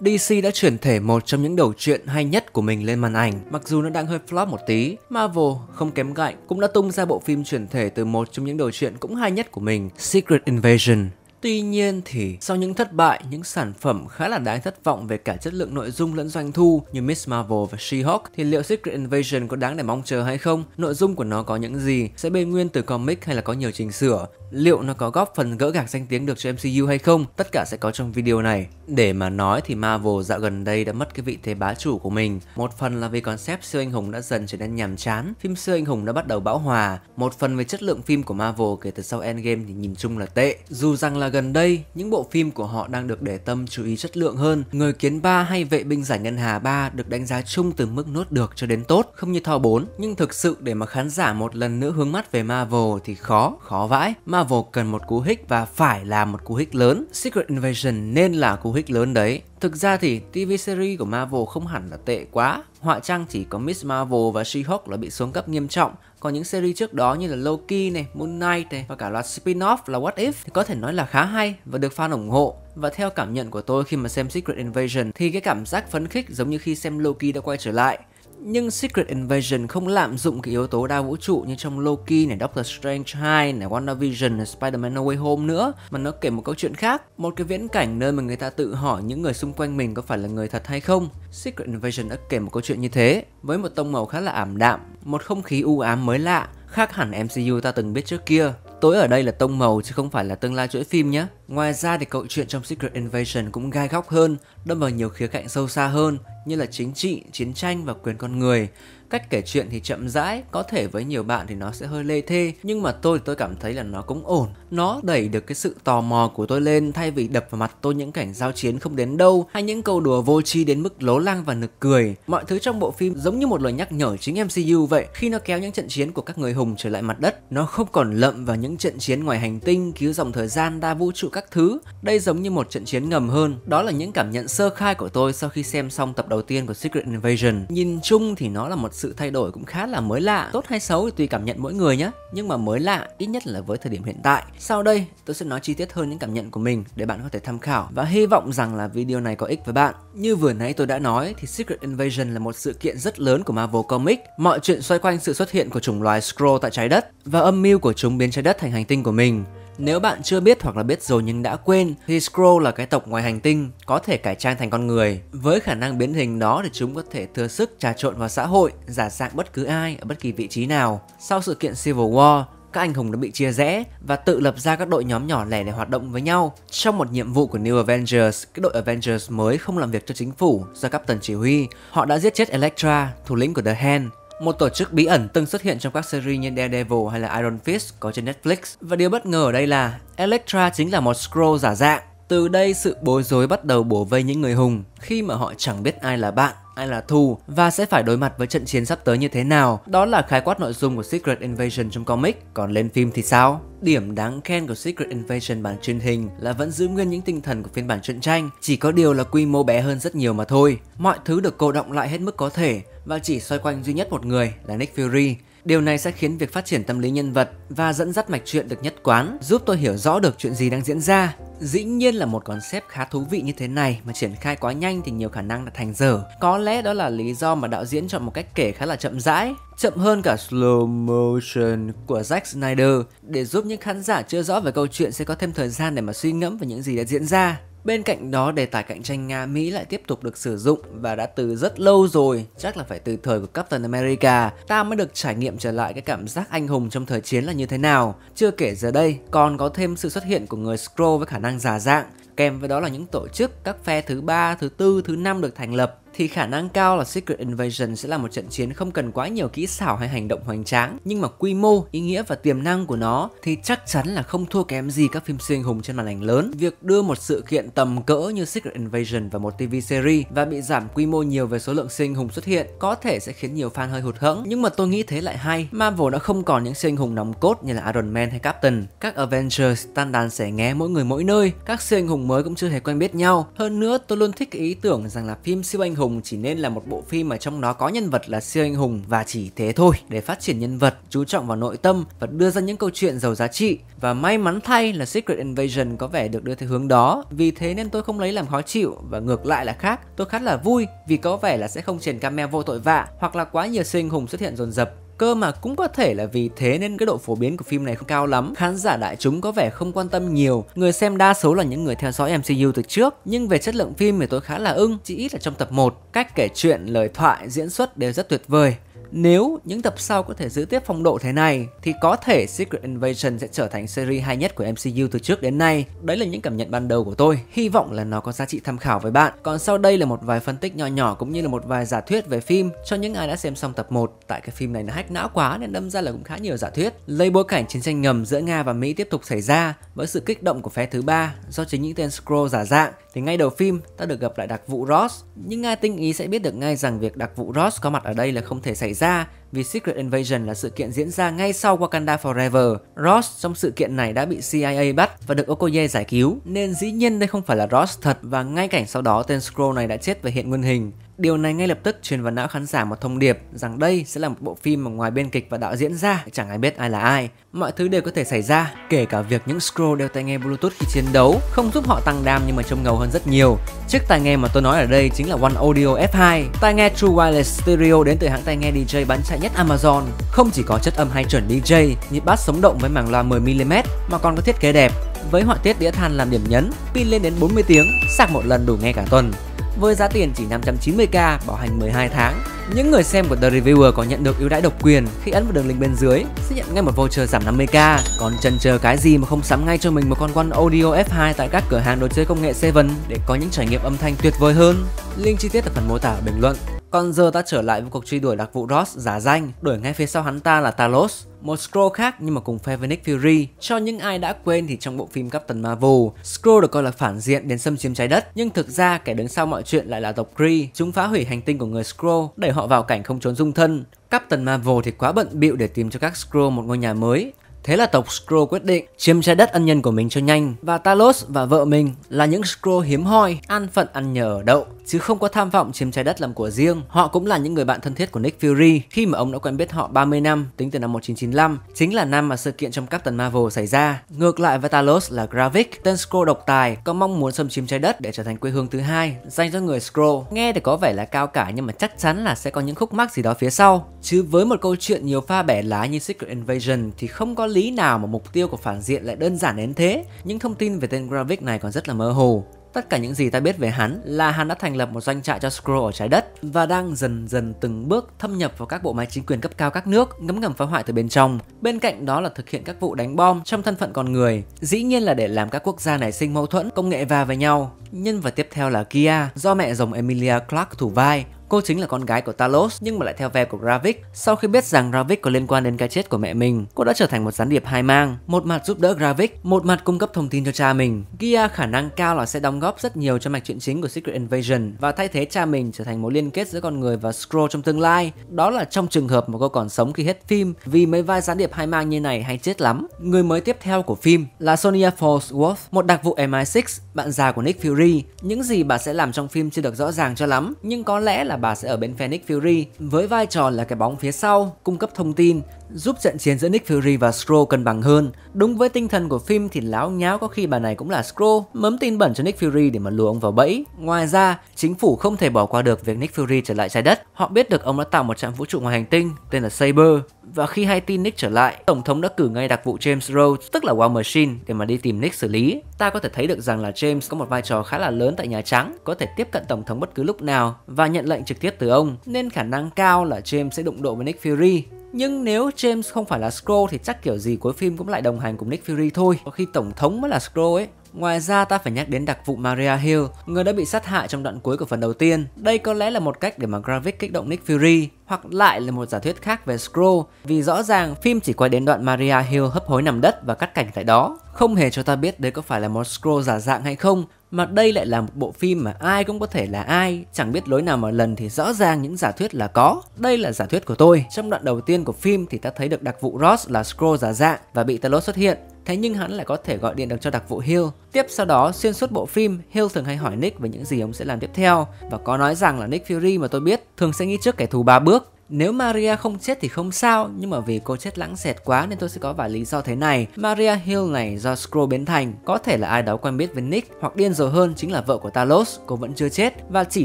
DC đã chuyển thể một trong những đầu truyện hay nhất của mình lên màn ảnh, mặc dù nó đang hơi flop một tí. Marvel không kém cạnh cũng đã tung ra bộ phim chuyển thể từ một trong những đầu truyện cũng hay nhất của mình, Secret Invasion Tuy nhiên thì sau những thất bại, những sản phẩm khá là đáng thất vọng về cả chất lượng nội dung lẫn doanh thu như Miss Marvel và She-Hulk thì liệu Secret Invasion có đáng để mong chờ hay không? Nội dung của nó có những gì? Sẽ bê nguyên từ comic hay là có nhiều chỉnh sửa? Liệu nó có góp phần gỡ gạc danh tiếng được cho MCU hay không? Tất cả sẽ có trong video này. Để mà nói thì Marvel dạo gần đây đã mất cái vị thế bá chủ của mình. Một phần là vì concept siêu anh hùng đã dần trở nên nhàm chán, phim siêu anh hùng đã bắt đầu bão hòa. Một phần về chất lượng phim của Marvel kể từ sau Endgame thì nhìn chung là tệ. Dù rằng là gần đây, những bộ phim của họ đang được để tâm chú ý chất lượng hơn. Người kiến 3 hay vệ binh giải ngân hà 3 được đánh giá chung từ mức nốt được cho đến tốt, không như Thor 4. Nhưng thực sự để mà khán giả một lần nữa hướng mắt về Marvel thì khó, khó vãi. Marvel cần một cú hích và phải là một cú hích lớn. Secret Invasion nên là cú hích lớn đấy. Thực ra thì TV series của Marvel không hẳn là tệ quá. Họa trang chỉ có Miss Marvel và She-Hulk là bị xuống cấp nghiêm trọng. Còn những series trước đó như là Loki này, Moon Knight này và cả loạt spin-off là What If thì có thể nói là khá hay và được fan ủng hộ. Và theo cảm nhận của tôi khi mà xem Secret Invasion thì cái cảm giác phấn khích giống như khi xem Loki đã quay trở lại nhưng Secret Invasion không lạm dụng cái yếu tố đa vũ trụ như trong Loki này, Doctor Strange 2 này, WandaVision này, Spider-Man No Way Home nữa mà nó kể một câu chuyện khác, một cái viễn cảnh nơi mà người ta tự hỏi những người xung quanh mình có phải là người thật hay không. Secret Invasion đã kể một câu chuyện như thế với một tông màu khá là ảm đạm, một không khí u ám mới lạ, khác hẳn MCU ta từng biết trước kia. Tối ở đây là tông màu chứ không phải là tương lai chuỗi phim nhé. Ngoài ra thì câu chuyện trong Secret Invasion cũng gai góc hơn, đâm vào nhiều khía cạnh sâu xa hơn như là chính trị, chiến tranh và quyền con người. Cách kể chuyện thì chậm rãi, có thể với nhiều bạn thì nó sẽ hơi lê thê, nhưng mà tôi tôi cảm thấy là nó cũng ổn. Nó đẩy được cái sự tò mò của tôi lên thay vì đập vào mặt tôi những cảnh giao chiến không đến đâu hay những câu đùa vô tri đến mức lố lăng và nực cười. Mọi thứ trong bộ phim giống như một lời nhắc nhở chính MCU vậy khi nó kéo những trận chiến của các người hùng trở lại mặt đất. Nó không còn lậm vào những trận chiến ngoài hành tinh, cứu dòng thời gian, đa vũ trụ các thứ. Đây giống như một trận chiến ngầm hơn. Đó là những cảm nhận sơ khai của tôi sau khi xem xong tập đầu tiên của Secret Invasion. Nhìn chung thì nó là một sự thay đổi cũng khá là mới lạ tốt hay xấu thì tùy cảm nhận mỗi người nhé nhưng mà mới lạ ít nhất là với thời điểm hiện tại sau đây tôi sẽ nói chi tiết hơn những cảm nhận của mình để bạn có thể tham khảo và hy vọng rằng là video này có ích với bạn như vừa nãy tôi đã nói thì Secret Invasion là một sự kiện rất lớn của Marvel Comics mọi chuyện xoay quanh sự xuất hiện của chủng loài Skrull tại trái đất và âm mưu của chúng biến trái đất thành hành tinh của mình nếu bạn chưa biết hoặc là biết rồi nhưng đã quên thì Skrull là cái tộc ngoài hành tinh có thể cải trang thành con người. Với khả năng biến hình đó thì chúng có thể thừa sức trà trộn vào xã hội, giả dạng bất cứ ai ở bất kỳ vị trí nào. Sau sự kiện Civil War, các anh hùng đã bị chia rẽ và tự lập ra các đội nhóm nhỏ lẻ để hoạt động với nhau. Trong một nhiệm vụ của New Avengers, cái đội Avengers mới không làm việc cho chính phủ do Captain chỉ huy. Họ đã giết chết Elektra, thủ lĩnh của The Hand, một tổ chức bí ẩn từng xuất hiện trong các series như Daredevil hay là Iron Fist có trên Netflix. Và điều bất ngờ ở đây là Elektra chính là một Skrull giả dạng. Từ đây sự bối rối bắt đầu bổ vây những người hùng khi mà họ chẳng biết ai là bạn ai là thù và sẽ phải đối mặt với trận chiến sắp tới như thế nào. Đó là khái quát nội dung của Secret Invasion trong comic, còn lên phim thì sao? Điểm đáng khen của Secret Invasion bản truyền hình là vẫn giữ nguyên những tinh thần của phiên bản truyện tranh, chỉ có điều là quy mô bé hơn rất nhiều mà thôi. Mọi thứ được cô động lại hết mức có thể và chỉ xoay quanh duy nhất một người là Nick Fury Điều này sẽ khiến việc phát triển tâm lý nhân vật và dẫn dắt mạch truyện được nhất quán, giúp tôi hiểu rõ được chuyện gì đang diễn ra. Dĩ nhiên là một concept khá thú vị như thế này mà triển khai quá nhanh thì nhiều khả năng đã thành dở. Có lẽ đó là lý do mà đạo diễn chọn một cách kể khá là chậm rãi, chậm hơn cả slow motion của Zack Snyder để giúp những khán giả chưa rõ về câu chuyện sẽ có thêm thời gian để mà suy ngẫm về những gì đã diễn ra. Bên cạnh đó, đề tài cạnh tranh Nga-Mỹ lại tiếp tục được sử dụng và đã từ rất lâu rồi, chắc là phải từ thời của Captain America, ta mới được trải nghiệm trở lại cái cảm giác anh hùng trong thời chiến là như thế nào. Chưa kể giờ đây, còn có thêm sự xuất hiện của người Skrull với khả năng giả dạng, kèm với đó là những tổ chức, các phe thứ ba, thứ tư, thứ năm được thành lập thì khả năng cao là Secret Invasion sẽ là một trận chiến không cần quá nhiều kỹ xảo hay hành động hoành tráng, nhưng mà quy mô, ý nghĩa và tiềm năng của nó thì chắc chắn là không thua kém gì các phim siêu anh hùng trên màn ảnh lớn. Việc đưa một sự kiện tầm cỡ như Secret Invasion vào một TV series và bị giảm quy mô nhiều về số lượng siêu anh hùng xuất hiện có thể sẽ khiến nhiều fan hơi hụt hẫng, nhưng mà tôi nghĩ thế lại hay. Marvel đã không còn những siêu anh hùng nòng cốt như là Iron Man hay Captain. Các Avengers tan đàn xẻ nghé mỗi người mỗi nơi, các siêu anh hùng mới cũng chưa hề quen biết nhau. Hơn nữa, tôi luôn thích ý tưởng rằng là phim siêu anh hùng chỉ nên là một bộ phim mà trong đó có nhân vật là siêu anh hùng và chỉ thế thôi để phát triển nhân vật, chú trọng vào nội tâm và đưa ra những câu chuyện giàu giá trị. Và may mắn thay là Secret Invasion có vẻ được đưa theo hướng đó, vì thế nên tôi không lấy làm khó chịu và ngược lại là khác, tôi khá là vui vì có vẻ là sẽ không triển camera vô tội vạ hoặc là quá nhiều siêu anh hùng xuất hiện dồn dập Cơ mà cũng có thể là vì thế nên cái độ phổ biến của phim này không cao lắm, khán giả đại chúng có vẻ không quan tâm nhiều, người xem đa số là những người theo dõi MCU từ trước. Nhưng về chất lượng phim thì tôi khá là ưng, chỉ ít là trong tập 1, cách kể chuyện, lời thoại, diễn xuất đều rất tuyệt vời. Nếu những tập sau có thể giữ tiếp phong độ thế này thì có thể Secret Invasion sẽ trở thành series hay nhất của MCU từ trước đến nay. Đấy là những cảm nhận ban đầu của tôi, hy vọng là nó có giá trị tham khảo với bạn. Còn sau đây là một vài phân tích nhỏ nhỏ cũng như là một vài giả thuyết về phim cho những ai đã xem xong tập 1. Tại cái phim này nó hack não quá nên đâm ra là cũng khá nhiều giả thuyết. Lấy bối cảnh chiến tranh ngầm giữa Nga và Mỹ tiếp tục xảy ra với sự kích động của phe thứ ba do chính những tên Skrull giả dạng thì ngay đầu phim ta được gặp lại đặc vụ Ross. Nhưng ai tinh ý sẽ biết được ngay rằng việc đặc vụ Ross có mặt ở đây là không thể xảy ra finalizar, vì Secret Invasion là sự kiện diễn ra ngay sau Wakanda Forever. Ross trong sự kiện này đã bị CIA bắt và được Okoye giải cứu, nên dĩ nhiên đây không phải là Ross thật và ngay cảnh sau đó tên Scroll này đã chết và hiện nguyên hình. Điều này ngay lập tức truyền vào não khán giả một thông điệp rằng đây sẽ là một bộ phim mà ngoài biên kịch và đạo diễn ra chẳng ai biết ai là ai. Mọi thứ đều có thể xảy ra, kể cả việc những scroll đeo tai nghe Bluetooth khi chiến đấu không giúp họ tăng đam nhưng mà trông ngầu hơn rất nhiều. Chiếc tai nghe mà tôi nói ở đây chính là One Audio F2, tai nghe True Wireless Stereo đến từ hãng tai nghe DJ bán chạy nhất Amazon không chỉ có chất âm hay chuẩn DJ, nhịp bass sống động với màng loa 10mm mà còn có thiết kế đẹp. Với họa tiết đĩa than làm điểm nhấn, pin lên đến 40 tiếng, sạc một lần đủ nghe cả tuần. Với giá tiền chỉ 590k bảo hành 12 tháng, những người xem của The Reviewer có nhận được ưu đãi độc quyền khi ấn vào đường link bên dưới sẽ nhận ngay một voucher giảm 50k. Còn chần chờ cái gì mà không sắm ngay cho mình một con quan Audio F2 tại các cửa hàng đồ chơi công nghệ 7 để có những trải nghiệm âm thanh tuyệt vời hơn? Link chi tiết ở phần mô tả bình luận. Còn giờ ta trở lại với cuộc truy đuổi đặc vụ Ross giả danh, đuổi ngay phía sau hắn ta là Talos, một Skrull khác nhưng mà cùng phe với Nick Fury. Cho những ai đã quên thì trong bộ phim Captain Marvel, Skrull được coi là phản diện đến xâm chiếm trái đất, nhưng thực ra kẻ đứng sau mọi chuyện lại là tộc Kree. Chúng phá hủy hành tinh của người Skrull, đẩy họ vào cảnh không trốn dung thân. Captain Marvel thì quá bận bịu để tìm cho các Skrull một ngôi nhà mới, Thế là tộc Skrull quyết định chiếm trái đất ân nhân của mình cho nhanh và Talos và vợ mình là những Skrull hiếm hoi, an phận ăn nhờ ở đậu chứ không có tham vọng chiếm trái đất làm của riêng. Họ cũng là những người bạn thân thiết của Nick Fury khi mà ông đã quen biết họ 30 năm tính từ năm 1995, chính là năm mà sự kiện trong Captain Marvel xảy ra. Ngược lại với Talos là Gravik, tên Skrull độc tài, có mong muốn xâm chiếm trái đất để trở thành quê hương thứ hai dành cho người Skrull. Nghe thì có vẻ là cao cả nhưng mà chắc chắn là sẽ có những khúc mắc gì đó phía sau. Chứ với một câu chuyện nhiều pha bẻ lá như Secret Invasion thì không có lý nào mà mục tiêu của phản diện lại đơn giản đến thế. Những thông tin về tên Gravik này còn rất là mơ hồ. Tất cả những gì ta biết về hắn là hắn đã thành lập một doanh trại cho Skrull ở trái đất và đang dần dần từng bước thâm nhập vào các bộ máy chính quyền cấp cao các nước, ngấm ngầm phá hoại từ bên trong. Bên cạnh đó là thực hiện các vụ đánh bom trong thân phận con người, dĩ nhiên là để làm các quốc gia nảy sinh mâu thuẫn công nghệ va với nhau. Nhân vật tiếp theo là Kia, do mẹ rồng Emilia Clark thủ vai, Cô chính là con gái của Talos nhưng mà lại theo ve của Gravik. Sau khi biết rằng Gravik có liên quan đến cái chết của mẹ mình, cô đã trở thành một gián điệp hai mang, một mặt giúp đỡ Gravik, một mặt cung cấp thông tin cho cha mình. Gia khả năng cao là sẽ đóng góp rất nhiều cho mạch truyện chính của Secret Invasion và thay thế cha mình trở thành mối liên kết giữa con người và Skrull trong tương lai. Đó là trong trường hợp mà cô còn sống khi hết phim, vì mấy vai gián điệp hai mang như này hay chết lắm. Người mới tiếp theo của phim là Sonia Forsworth, một đặc vụ MI6, bạn già của Nick Fury. Những gì bà sẽ làm trong phim chưa được rõ ràng cho lắm, nhưng có lẽ là bà sẽ ở bên Phoenix Fury với vai trò là cái bóng phía sau, cung cấp thông tin giúp trận chiến giữa Nick Fury và Skrull cân bằng hơn. Đúng với tinh thần của phim thì láo nháo có khi bà này cũng là Skrull, mớm tin bẩn cho Nick Fury để mà lùa ông vào bẫy. Ngoài ra, chính phủ không thể bỏ qua được việc Nick Fury trở lại trái đất. Họ biết được ông đã tạo một trạm vũ trụ ngoài hành tinh tên là Saber. Và khi hay tin Nick trở lại, Tổng thống đã cử ngay đặc vụ James Rhodes, tức là War Machine, để mà đi tìm Nick xử lý. Ta có thể thấy được rằng là James có một vai trò khá là lớn tại Nhà Trắng, có thể tiếp cận Tổng thống bất cứ lúc nào và nhận lệnh trực tiếp từ ông, nên khả năng cao là James sẽ đụng độ với Nick Fury. Nhưng nếu James không phải là Skrull thì chắc kiểu gì cuối phim cũng lại đồng hành cùng Nick Fury thôi, có khi tổng thống mới là Skrull ấy. Ngoài ra ta phải nhắc đến đặc vụ Maria Hill, người đã bị sát hại trong đoạn cuối của phần đầu tiên. Đây có lẽ là một cách để mà Gravik kích động Nick Fury, hoặc lại là một giả thuyết khác về Skrull, vì rõ ràng phim chỉ quay đến đoạn Maria Hill hấp hối nằm đất và cắt cảnh tại đó. Không hề cho ta biết đây có phải là một Skrull giả dạng hay không, mà đây lại là một bộ phim mà ai cũng có thể là ai chẳng biết lối nào mà lần thì rõ ràng những giả thuyết là có đây là giả thuyết của tôi trong đoạn đầu tiên của phim thì ta thấy được đặc vụ Ross là Skrull giả dạng và bị Talos xuất hiện thế nhưng hắn lại có thể gọi điện được cho đặc vụ Hill. Tiếp sau đó, xuyên suốt bộ phim, Hill thường hay hỏi Nick về những gì ông sẽ làm tiếp theo và có nói rằng là Nick Fury mà tôi biết thường sẽ nghĩ trước kẻ thù ba bước nếu Maria không chết thì không sao, nhưng mà vì cô chết lãng xẹt quá nên tôi sẽ có vài lý do thế này. Maria Hill này do Scroll biến thành, có thể là ai đó quen biết với Nick, hoặc điên rồi hơn chính là vợ của Talos, cô vẫn chưa chết và chỉ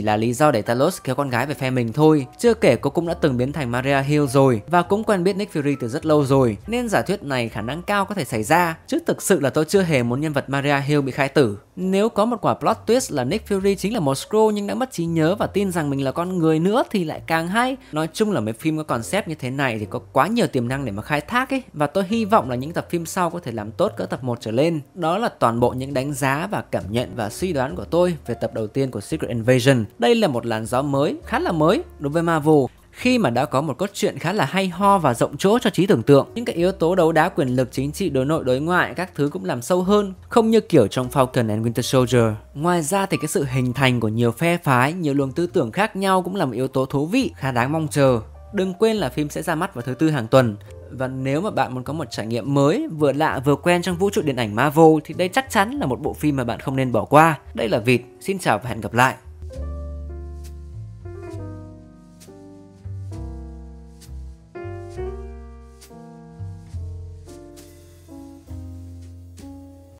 là lý do để Talos kéo con gái về phe mình thôi. Chưa kể cô cũng đã từng biến thành Maria Hill rồi và cũng quen biết Nick Fury từ rất lâu rồi, nên giả thuyết này khả năng cao có thể xảy ra, chứ thực sự là tôi chưa hề muốn nhân vật Maria Hill bị khai tử. Nếu có một quả plot twist là Nick Fury chính là một Scroll nhưng đã mất trí nhớ và tin rằng mình là con người nữa thì lại càng hay. Nói chung là mấy phim có concept như thế này thì có quá nhiều tiềm năng để mà khai thác ấy và tôi hy vọng là những tập phim sau có thể làm tốt cỡ tập 1 trở lên. Đó là toàn bộ những đánh giá và cảm nhận và suy đoán của tôi về tập đầu tiên của Secret Invasion. Đây là một làn gió mới, khá là mới đối với Marvel khi mà đã có một cốt truyện khá là hay ho và rộng chỗ cho trí tưởng tượng, những cái yếu tố đấu đá quyền lực chính trị đối nội đối ngoại các thứ cũng làm sâu hơn, không như kiểu trong Falcon and Winter Soldier. Ngoài ra thì cái sự hình thành của nhiều phe phái, nhiều luồng tư tưởng khác nhau cũng là một yếu tố thú vị, khá đáng mong chờ. Đừng quên là phim sẽ ra mắt vào thứ tư hàng tuần. Và nếu mà bạn muốn có một trải nghiệm mới, vừa lạ vừa quen trong vũ trụ điện ảnh Marvel thì đây chắc chắn là một bộ phim mà bạn không nên bỏ qua. Đây là Vịt, xin chào và hẹn gặp lại.